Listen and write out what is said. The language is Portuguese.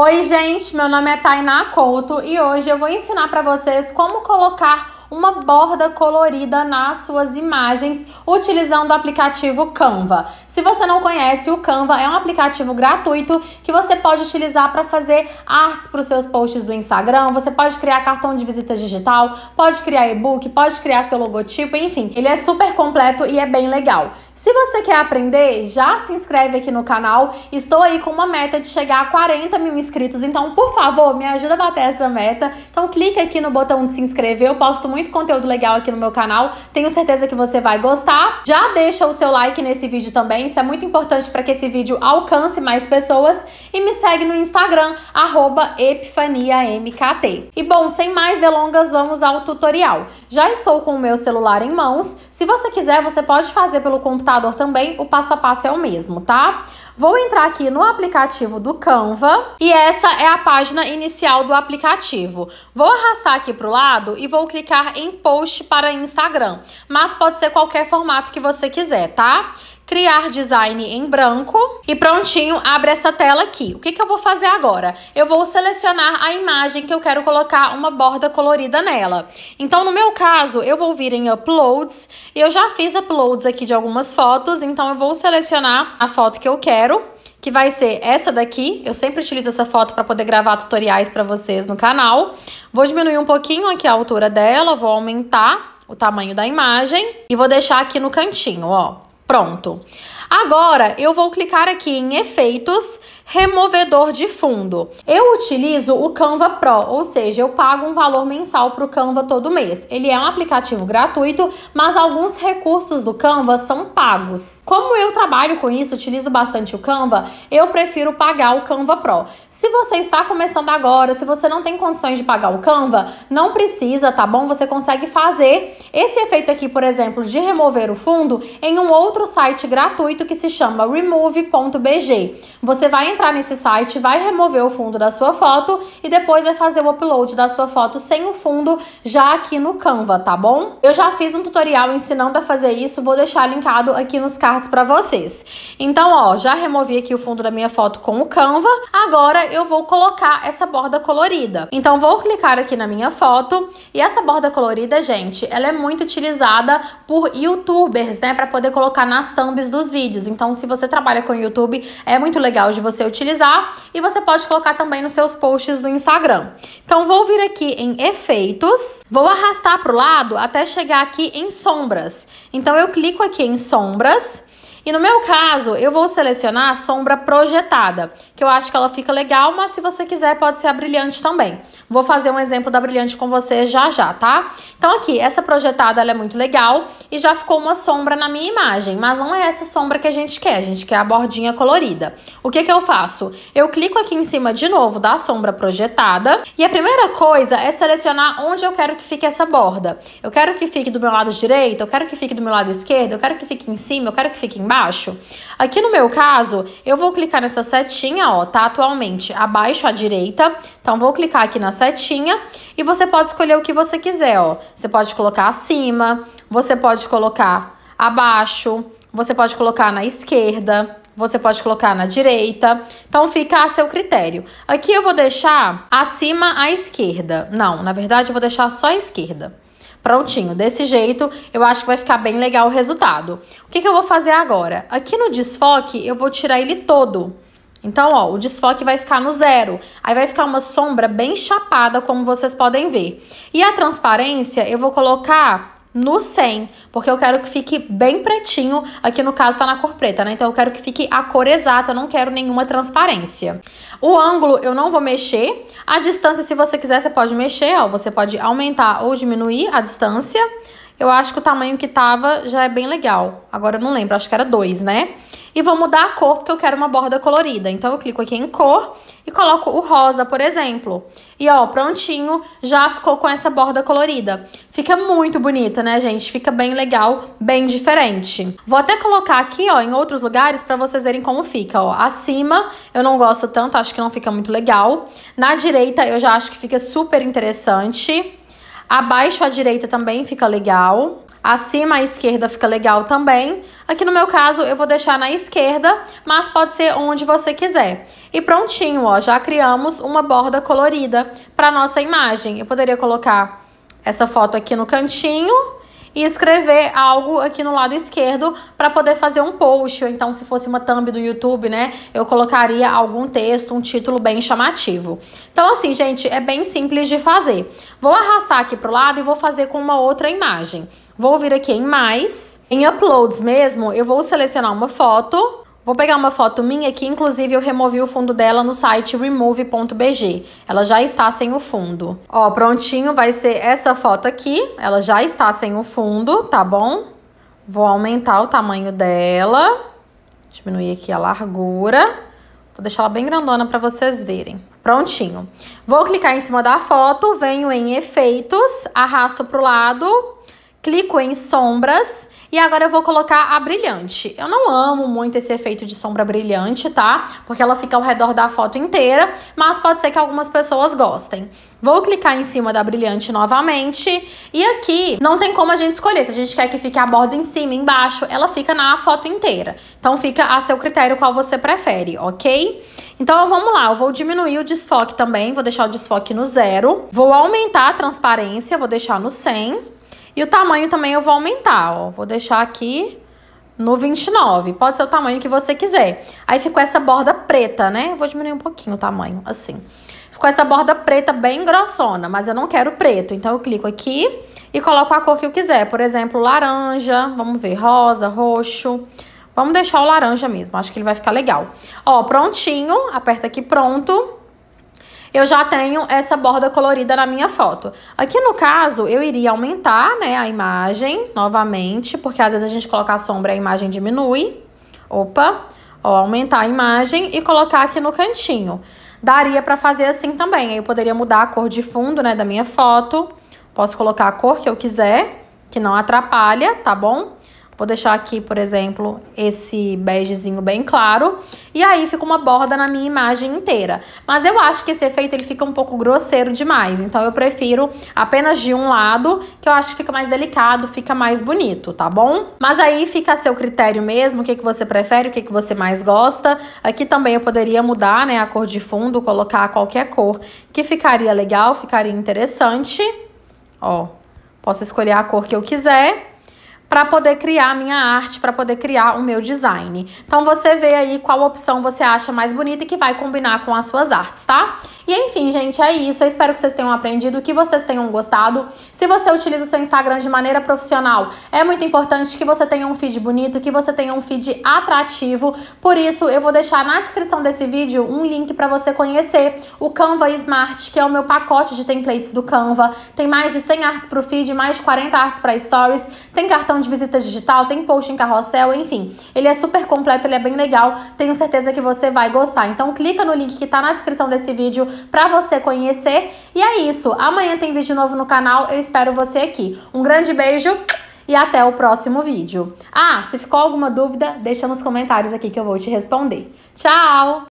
Oi, gente, meu nome é Tainá Couto e hoje eu vou ensinar para vocês como colocar uma borda colorida nas suas imagens utilizando o aplicativo Canva. Se você não conhece, o Canva é um aplicativo gratuito que você pode utilizar para fazer artes para os seus posts do Instagram, você pode criar cartão de visita digital, pode criar e-book, pode criar seu logotipo, enfim. Ele é super completo e é bem legal. Se você quer aprender, já se inscreve aqui no canal. Estou aí com uma meta de chegar a 40 mil inscritos, então por favor, me ajuda a bater essa meta. Então clica aqui no botão de se inscrever, eu posto muito conteúdo legal aqui no meu canal. Tenho certeza que você vai gostar. Já deixa o seu like nesse vídeo também, isso é muito importante para que esse vídeo alcance mais pessoas. E me segue no Instagram, epifaniamkt. E bom, sem mais delongas, vamos ao tutorial. Já estou com o meu celular em mãos. Se você quiser, você pode fazer pelo computador computador também, o passo a passo é o mesmo, tá? Vou entrar aqui no aplicativo do Canva e essa é a página inicial do aplicativo. Vou arrastar aqui para o lado e vou clicar em post para Instagram, mas pode ser qualquer formato que você quiser, tá? criar design em branco e prontinho, abre essa tela aqui. O que, que eu vou fazer agora? Eu vou selecionar a imagem que eu quero colocar uma borda colorida nela. Então, no meu caso, eu vou vir em Uploads, eu já fiz uploads aqui de algumas fotos, então eu vou selecionar a foto que eu quero que vai ser essa daqui. Eu sempre utilizo essa foto para poder gravar tutoriais para vocês no canal. Vou diminuir um pouquinho aqui a altura dela, vou aumentar o tamanho da imagem e vou deixar aqui no cantinho, ó. Pronto. Agora eu vou clicar aqui em efeitos removedor de fundo. Eu utilizo o Canva Pro, ou seja, eu pago um valor mensal para o Canva todo mês. Ele é um aplicativo gratuito, mas alguns recursos do Canva são pagos. Como eu trabalho com isso, utilizo bastante o Canva, eu prefiro pagar o Canva Pro. Se você está começando agora, se você não tem condições de pagar o Canva, não precisa, tá bom? Você consegue fazer esse efeito aqui, por exemplo, de remover o fundo em um outro site gratuito que se chama remove.bg. Você vai entrar nesse site, vai remover o fundo da sua foto e depois vai fazer o upload da sua foto sem o fundo já aqui no Canva, tá bom? Eu já fiz um tutorial ensinando a fazer isso, vou deixar linkado aqui nos cards para vocês. Então, ó, já removi aqui o fundo da minha foto com o Canva. Agora eu vou colocar essa borda colorida. Então, vou clicar aqui na minha foto e essa borda colorida, gente, ela é muito utilizada por youtubers, né, para poder colocar nas thumbs dos vídeos. Então, se você trabalha com YouTube, é muito legal de você utilizar e você pode colocar também nos seus posts do Instagram. Então vou vir aqui em efeitos, vou arrastar para o lado até chegar aqui em sombras. Então eu clico aqui em sombras e no meu caso, eu vou selecionar sombra projetada que eu acho que ela fica legal, mas se você quiser pode ser a brilhante também. Vou fazer um exemplo da brilhante com você já já, tá? Então aqui, essa projetada ela é muito legal e já ficou uma sombra na minha imagem, mas não é essa sombra que a gente quer, a gente quer é a bordinha colorida. O que que eu faço? Eu clico aqui em cima de novo da sombra projetada e a primeira coisa é selecionar onde eu quero que fique essa borda. Eu quero que fique do meu lado direito, eu quero que fique do meu lado esquerdo, eu quero que fique em cima, eu quero que fique embaixo. Aqui no meu caso, eu vou clicar nessa setinha, ó, tá atualmente abaixo à direita. Então, vou clicar aqui na setinha e você pode escolher o que você quiser, ó. Você pode colocar acima, você pode colocar abaixo, você pode colocar na esquerda, você pode colocar na direita. Então, fica a seu critério. Aqui eu vou deixar acima à esquerda. Não, na verdade, eu vou deixar só à esquerda. Prontinho, desse jeito eu acho que vai ficar bem legal o resultado. O que, que eu vou fazer agora? Aqui no desfoque eu vou tirar ele todo. Então, ó, o desfoque vai ficar no zero. Aí vai ficar uma sombra bem chapada, como vocês podem ver. E a transparência eu vou colocar no 100, porque eu quero que fique bem pretinho, aqui no caso tá na cor preta, né? Então eu quero que fique a cor exata, eu não quero nenhuma transparência. O ângulo eu não vou mexer, a distância se você quiser você pode mexer, ó, você pode aumentar ou diminuir a distância. Eu acho que o tamanho que tava já é bem legal. Agora eu não lembro, acho que era dois, né? E vou mudar a cor porque eu quero uma borda colorida. Então eu clico aqui em cor e coloco o rosa, por exemplo. E ó, prontinho, já ficou com essa borda colorida. Fica muito bonita, né, gente? Fica bem legal, bem diferente. Vou até colocar aqui, ó, em outros lugares para vocês verem como fica, ó. Acima eu não gosto tanto, acho que não fica muito legal. Na direita eu já acho que fica super interessante. Abaixo à direita também fica legal. Acima à esquerda fica legal também. Aqui no meu caso eu vou deixar na esquerda, mas pode ser onde você quiser. E prontinho, ó, já criamos uma borda colorida para nossa imagem. Eu poderia colocar essa foto aqui no cantinho e escrever algo aqui no lado esquerdo para poder fazer um post. Ou então, se fosse uma thumb do YouTube, né? Eu colocaria algum texto, um título bem chamativo. Então, assim, gente, é bem simples de fazer. Vou arrastar aqui pro lado e vou fazer com uma outra imagem. Vou vir aqui em mais, em uploads mesmo, eu vou selecionar uma foto, Vou pegar uma foto minha que, inclusive, eu removi o fundo dela no site remove.bg. Ela já está sem o fundo. Ó, prontinho, vai ser essa foto aqui. Ela já está sem o fundo, tá bom? Vou aumentar o tamanho dela. Diminuir aqui a largura. Vou deixar ela bem grandona para vocês verem. Prontinho. Vou clicar em cima da foto, venho em efeitos, arrasto para o lado, clico em sombras e agora eu vou colocar a brilhante. Eu não amo muito esse efeito de sombra brilhante, tá? Porque ela fica ao redor da foto inteira, mas pode ser que algumas pessoas gostem. Vou clicar em cima da brilhante novamente e aqui não tem como a gente escolher. Se a gente quer que fique a borda em cima, embaixo, ela fica na foto inteira. Então fica a seu critério qual você prefere, ok? Então vamos lá, eu vou diminuir o desfoque também, vou deixar o desfoque no zero. Vou aumentar a transparência, vou deixar no 100. E o tamanho também eu vou aumentar, ó. Vou deixar aqui no 29. Pode ser o tamanho que você quiser. Aí ficou essa borda preta, né? Vou diminuir um pouquinho o tamanho, assim. Ficou essa borda preta bem grossona, mas eu não quero preto. Então, eu clico aqui e coloco a cor que eu quiser. Por exemplo, laranja. Vamos ver, rosa, roxo. Vamos deixar o laranja mesmo, acho que ele vai ficar legal. Ó, prontinho. Aperta aqui pronto eu já tenho essa borda colorida na minha foto. Aqui no caso, eu iria aumentar né, a imagem novamente, porque às vezes a gente coloca a sombra e a imagem diminui. Opa! Ó, aumentar a imagem e colocar aqui no cantinho. Daria para fazer assim também. Eu poderia mudar a cor de fundo né, da minha foto. Posso colocar a cor que eu quiser, que não atrapalha, tá bom? Vou deixar aqui, por exemplo, esse begezinho bem claro. E aí fica uma borda na minha imagem inteira. Mas eu acho que esse efeito ele fica um pouco grosseiro demais. Então eu prefiro apenas de um lado, que eu acho que fica mais delicado, fica mais bonito, tá bom? Mas aí fica a seu critério mesmo, o que, que você prefere, o que, que você mais gosta. Aqui também eu poderia mudar né, a cor de fundo, colocar qualquer cor que ficaria legal, ficaria interessante. Ó, posso escolher a cor que eu quiser para poder criar a minha arte, para poder criar o meu design. Então você vê aí qual opção você acha mais bonita e que vai combinar com as suas artes, tá? E enfim, gente, é isso. Eu espero que vocês tenham aprendido, que vocês tenham gostado. Se você utiliza o seu Instagram de maneira profissional, é muito importante que você tenha um feed bonito, que você tenha um feed atrativo. Por isso, eu vou deixar na descrição desse vídeo um link para você conhecer o Canva Smart, que é o meu pacote de templates do Canva. Tem mais de 100 artes para o feed, mais de 40 artes para stories, tem cartão de visita digital, tem post em carrossel, enfim. Ele é super completo, ele é bem legal. Tenho certeza que você vai gostar. Então clica no link que tá na descrição desse vídeo para você conhecer. E é isso. Amanhã tem vídeo novo no canal. Eu espero você aqui. Um grande beijo e até o próximo vídeo. Ah, se ficou alguma dúvida, deixa nos comentários aqui que eu vou te responder. Tchau!